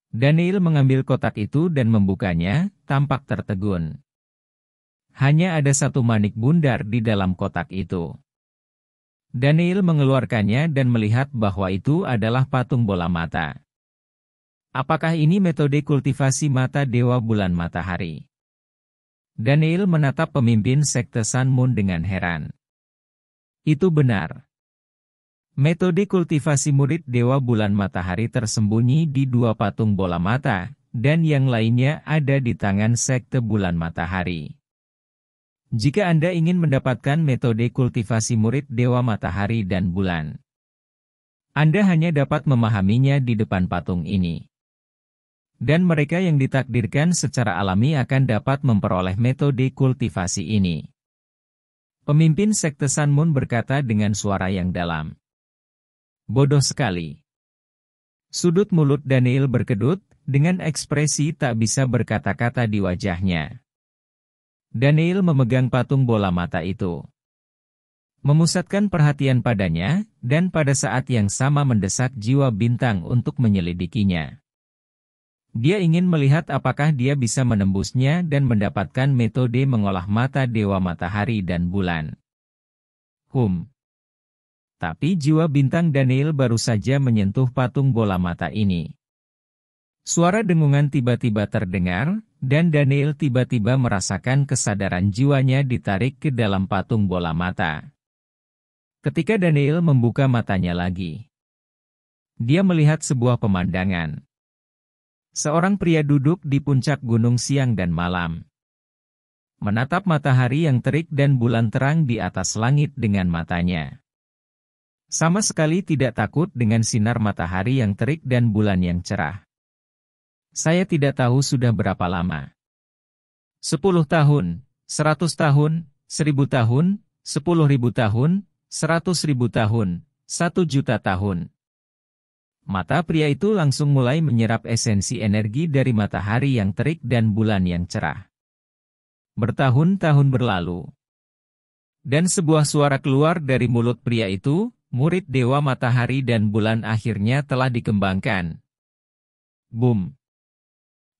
Daniel mengambil kotak itu dan membukanya, tampak tertegun. Hanya ada satu manik bundar di dalam kotak itu. Daniel mengeluarkannya dan melihat bahwa itu adalah patung bola mata. Apakah ini metode kultivasi mata dewa bulan matahari? Daniel menatap pemimpin sekte Sun Moon dengan heran. Itu benar. Metode kultivasi murid Dewa Bulan Matahari tersembunyi di dua patung bola mata, dan yang lainnya ada di tangan sekte Bulan Matahari. Jika Anda ingin mendapatkan metode kultivasi murid Dewa Matahari dan Bulan, Anda hanya dapat memahaminya di depan patung ini. Dan mereka yang ditakdirkan secara alami akan dapat memperoleh metode kultivasi ini. Pemimpin sekte Sanmun berkata dengan suara yang dalam. Bodoh sekali. Sudut mulut Daniel berkedut, dengan ekspresi tak bisa berkata-kata di wajahnya. Daniel memegang patung bola mata itu. Memusatkan perhatian padanya, dan pada saat yang sama mendesak jiwa bintang untuk menyelidikinya. Dia ingin melihat apakah dia bisa menembusnya dan mendapatkan metode mengolah mata dewa matahari dan bulan. Hum. Tapi jiwa bintang Daniel baru saja menyentuh patung bola mata ini. Suara dengungan tiba-tiba terdengar, dan Daniel tiba-tiba merasakan kesadaran jiwanya ditarik ke dalam patung bola mata. Ketika Daniel membuka matanya lagi, dia melihat sebuah pemandangan. Seorang pria duduk di puncak gunung siang dan malam. Menatap matahari yang terik dan bulan terang di atas langit dengan matanya. Sama sekali tidak takut dengan sinar matahari yang terik dan bulan yang cerah. Saya tidak tahu sudah berapa lama. 10 tahun, 100 tahun, 1000 tahun, 10.000 tahun, 100.000 tahun, 1 juta tahun. Mata pria itu langsung mulai menyerap esensi energi dari matahari yang terik dan bulan yang cerah. Bertahun-tahun berlalu. Dan sebuah suara keluar dari mulut pria itu, murid dewa matahari dan bulan akhirnya telah dikembangkan. Boom!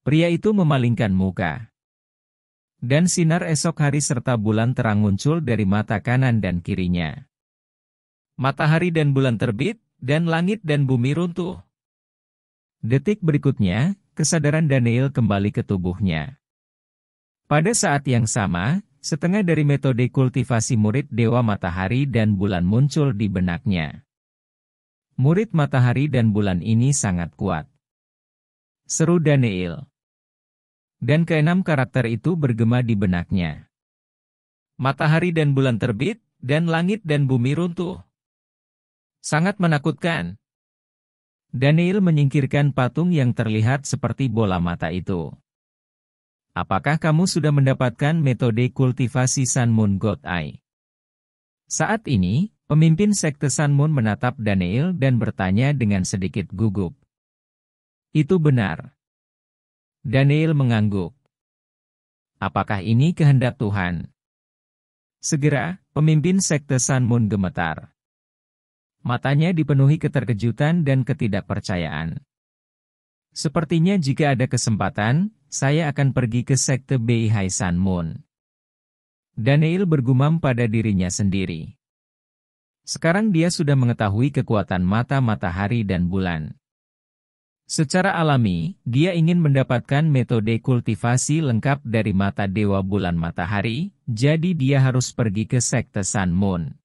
Pria itu memalingkan muka. Dan sinar esok hari serta bulan terang muncul dari mata kanan dan kirinya. Matahari dan bulan terbit, dan langit dan bumi runtuh. Detik berikutnya, kesadaran Daniel kembali ke tubuhnya. Pada saat yang sama, Setengah dari metode kultivasi murid Dewa Matahari dan Bulan muncul di benaknya. Murid Matahari dan Bulan ini sangat kuat. Seru Daniel. Dan keenam karakter itu bergema di benaknya. Matahari dan bulan terbit, dan langit dan bumi runtuh. Sangat menakutkan. Daniel menyingkirkan patung yang terlihat seperti bola mata itu. Apakah kamu sudah mendapatkan metode kultivasi Sun Moon God Eye? Saat ini, pemimpin sekte Sun Moon menatap Daniel dan bertanya dengan sedikit gugup. Itu benar. Daniel mengangguk. Apakah ini kehendak Tuhan? Segera, pemimpin sekte Sun Moon gemetar. Matanya dipenuhi keterkejutan dan ketidakpercayaan. Sepertinya jika ada kesempatan, saya akan pergi ke sekte Bei Hai San Moon. Daniel bergumam pada dirinya sendiri. Sekarang dia sudah mengetahui kekuatan mata matahari dan bulan. Secara alami, dia ingin mendapatkan metode kultivasi lengkap dari mata dewa bulan matahari, jadi dia harus pergi ke sekte Sun Moon.